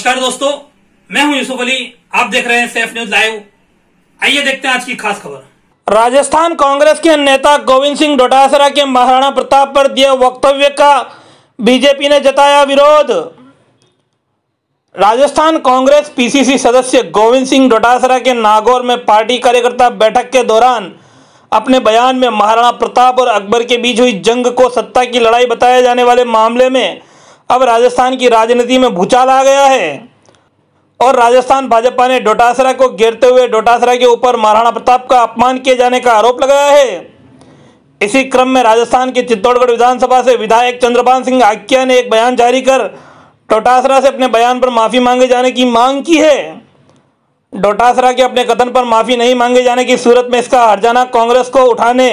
नमस्कार दोस्तों मैं हूं यूसुफ अली आप देख रहे हैं सेफ न्यूज लाइव आइए देखते हैं आज की खास खबर राजस्थान कांग्रेस के नेता गोविंद सिंह डोटासरा के महाराणा प्रताप पर दिए वक्तव्य का बीजेपी ने जताया विरोध राजस्थान कांग्रेस पीसीसी सदस्य गोविंद सिंह डोटासरा के नागौर में पार्टी कार्यकर्ता बैठक के दौरान अपने बयान में महाराणा प्रताप और अकबर के बीच हुई जंग को सत्ता की लड़ाई बताए जाने वाले मामले में अब राजस्थान की राजनीति में भूचाल आ गया है और राजस्थान भाजपा ने डोटासरा को घेरते हुए डोटासरा के ऊपर महाराणा प्रताप का अपमान किए जाने का आरोप लगाया है इसी क्रम में राजस्थान के चित्तौड़गढ़ विधानसभा से विधायक चंद्रपाल सिंह आकिया ने एक बयान जारी कर डोटासरा से अपने बयान पर माफ़ी मांगे जाने की मांग की है डोटासरा के अपने कथन पर माफ़ी नहीं मांगे जाने की सूरत में इसका हरजाना कांग्रेस को उठाने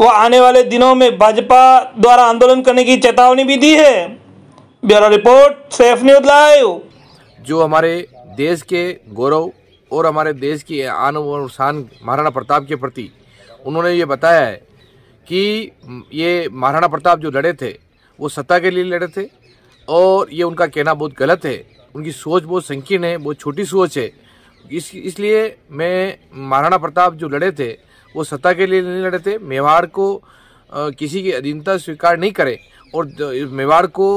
व आने वाले दिनों में भाजपा द्वारा आंदोलन करने की चेतावनी भी दी है bureau report safe news live जो हमारे देश के गौरव और हमारे देश की आन और शान महाराणा प्रताप के प्रति उन्होंने ये बताया है कि ये महाराणा प्रताप जो लड़े थे वो सत्ता के लिए लड़े थे और ये उनका कहना बहुत गलत है उनकी सोच बहुत संकीर्ण है बहुत छोटी सोच है इस इसलिए मैं महाराणा प्रताप जो लड़े थे वो सत्ता के लिए नहीं लड़े थे मेवाड़ को आ, किसी की अधीनता स्वीकार नहीं करें और मेवाड़ को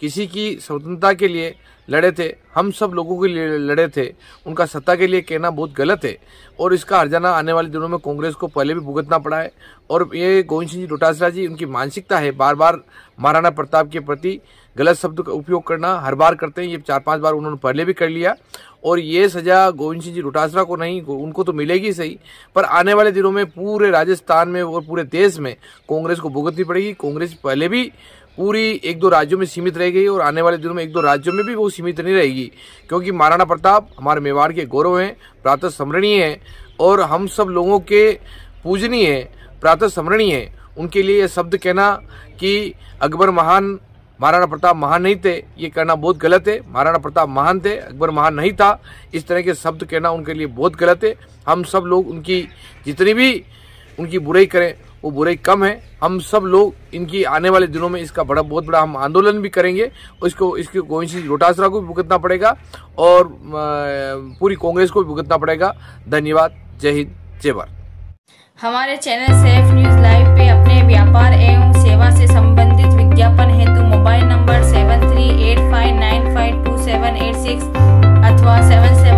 किसी की स्वतंत्रता के लिए लड़े थे हम सब लोगों के लिए लड़े थे उनका सत्ता के लिए कहना बहुत गलत है और इसका हरजाना आने वाले दिनों में कांग्रेस को पहले भी भुगतना पड़ा है और ये गोविंद सिंह जी डोटासरा जी उनकी मानसिकता है बार बार महाराणा प्रताप के प्रति गलत शब्द का उपयोग करना हर बार करते हैं ये चार पांच बार उन्होंने पहले भी कर लिया और ये सजा गोविंद सिंह जी डोटासरा को नहीं उनको तो मिलेगी सही पर आने वाले दिनों में पूरे राजस्थान में और पूरे देश में कांग्रेस को भुगतनी पड़ेगी कांग्रेस पहले भी पूरी एक दो राज्यों में सीमित रह गई और आने वाले दिनों में एक दो राज्यों में भी वो सीमित नहीं रहेगी क्योंकि महाराणा प्रताप हमारे मेवाड़ के गौरव हैं प्रातः स्मरणीय हैं और हम सब लोगों के पूजनीय हैं प्रातः स्मरणीय हैं उनके लिए यह शब्द कहना कि अकबर महान महाराणा प्रताप महान नहीं थे ये कहना बहुत गलत है महाराणा प्रताप महान थे अकबर महान नहीं था इस तरह के शब्द कहना उनके लिए बहुत गलत है हम सब लोग उनकी जितनी भी उनकी बुराई करें वो बुराई कम है हम सब लोग इनकी आने वाले दिनों में इसका बड़ा बहुत बड़ा हम आंदोलन भी करेंगे इसको इसके गोविंद रोटासरा को भी भुगतना पड़ेगा और पूरी कांग्रेस को भी भुगतना पड़ेगा धन्यवाद जय हिंद जय भारत हमारे चैनल सेफ न्यूज लाइव पे अपने व्यापार एवं at seven.